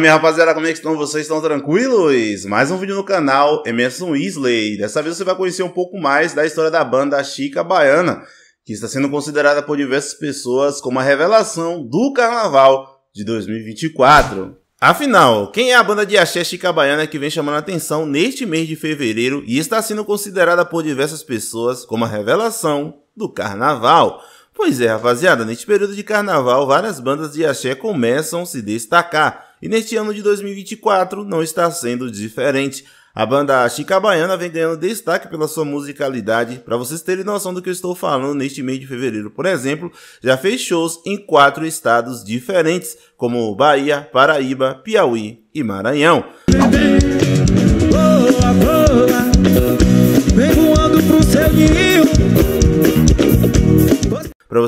minha rapaziada, como é que estão? Vocês estão tranquilos? Mais um vídeo no canal Emerson Weasley. Dessa vez você vai conhecer um pouco mais da história da banda Chica Baiana, que está sendo considerada por diversas pessoas como a revelação do carnaval de 2024. Afinal, quem é a banda de axé Chica Baiana que vem chamando a atenção neste mês de fevereiro e está sendo considerada por diversas pessoas como a revelação do carnaval? Pois é, rapaziada, neste período de carnaval, várias bandas de axé começam a se destacar e neste ano de 2024 não está sendo diferente. A banda Chicabaiana vem ganhando destaque pela sua musicalidade. Para vocês terem noção do que eu estou falando, neste mês de fevereiro, por exemplo, já fez shows em quatro estados diferentes, como Bahia, Paraíba, Piauí e Maranhão.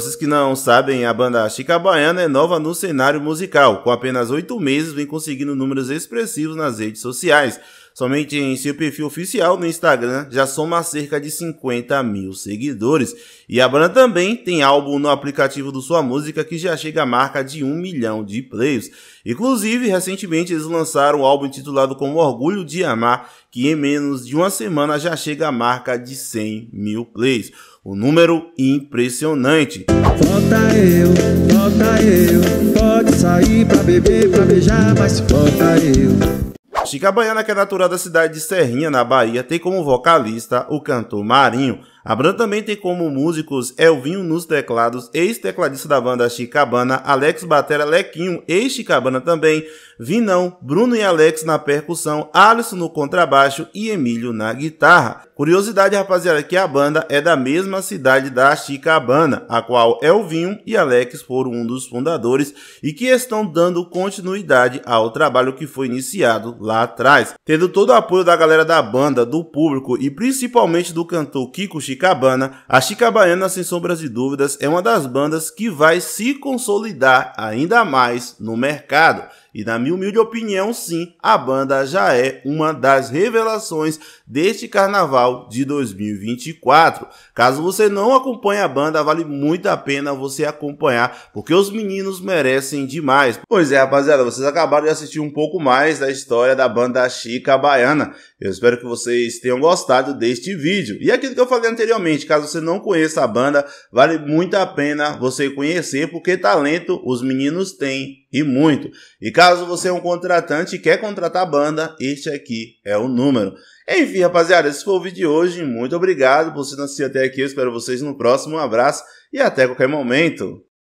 vocês que não sabem, a banda Chica Baiana é nova no cenário musical. Com apenas oito meses, vem conseguindo números expressivos nas redes sociais. Somente em seu perfil oficial no Instagram já soma cerca de 50 mil seguidores. E a banda também tem álbum no aplicativo do Sua Música que já chega à marca de 1 milhão de plays. Inclusive, recentemente eles lançaram o um álbum intitulado Como Orgulho de Amar, que em menos de uma semana já chega à marca de 100 mil plays. O número impressionante. Volta eu, volta eu, pode sair pra beber, pra beijar, mas volta eu. Chica Baiana, que é natural da cidade de Serrinha, na Bahia, tem como vocalista o cantor Marinho, Abraham também tem como músicos Elvinho nos teclados, ex-tecladista da banda Chicabana, Alex Batera Lequinho, ex-Chicabana também, Vinão, Bruno e Alex na percussão, Alisson no contrabaixo e Emílio na guitarra. Curiosidade, rapaziada, é que a banda é da mesma cidade da Chicabana, a qual Elvinho e Alex foram um dos fundadores e que estão dando continuidade ao trabalho que foi iniciado lá atrás. Tendo todo o apoio da galera da banda, do público e principalmente do cantor Kiko Chicabana, Chicabana, a Chicabaiana, sem sombras de dúvidas, é uma das bandas que vai se consolidar ainda mais no mercado. E na minha humilde opinião, sim, a banda já é uma das revelações deste carnaval de 2024. Caso você não acompanhe a banda, vale muito a pena você acompanhar, porque os meninos merecem demais. Pois é, rapaziada, vocês acabaram de assistir um pouco mais da história da banda Chica Baiana. Eu espero que vocês tenham gostado deste vídeo. E aquilo que eu falei anteriormente, caso você não conheça a banda, vale muito a pena você conhecer, porque talento os meninos têm e muito. E caso você é um contratante e quer contratar a banda, este aqui é o número. Enfim, rapaziada, esse foi o vídeo de hoje. Muito obrigado por vocês assistir até aqui. Eu espero vocês no próximo. Um abraço e até qualquer momento.